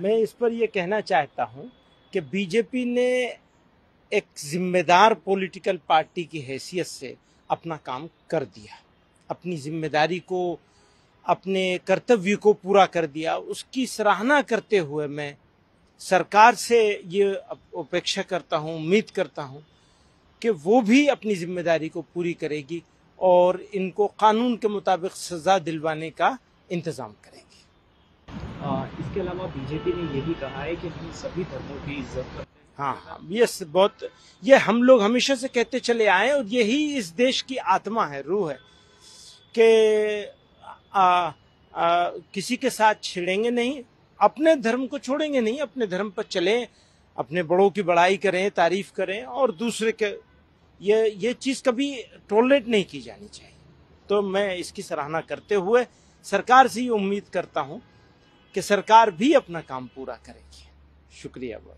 मैं इस पर यह कहना चाहता हूँ कि बीजेपी ने एक जिम्मेदार पॉलिटिकल पार्टी की हैसियत से अपना काम कर दिया अपनी जिम्मेदारी को अपने कर्तव्य को पूरा कर दिया उसकी सराहना करते हुए मैं सरकार से ये अपेक्षा करता हूँ उम्मीद करता हूँ कि वो भी अपनी जिम्मेदारी को पूरी करेगी और इनको कानून के मुताबिक सज़ा दिलवाने का इंतज़ाम करेगी इसके अलावा बीजेपी ने ये भी कहा है कि हम सभी धर्मों की इज्जत करते हाँ हाँ ये बहुत ये हम लोग हमेशा से कहते चले आए और यही इस देश की आत्मा है रूह है कि किसी के साथ छिड़ेंगे नहीं अपने धर्म को छोड़ेंगे नहीं अपने धर्म पर चलें अपने बड़ों की बड़ाई करें तारीफ करें और दूसरे के ये ये चीज़ कभी टॉलरेट नहीं की जानी चाहिए तो मैं इसकी सराहना करते हुए सरकार से ही उम्मीद करता हूँ कि सरकार भी अपना काम पूरा करेगी शुक्रिया बहुत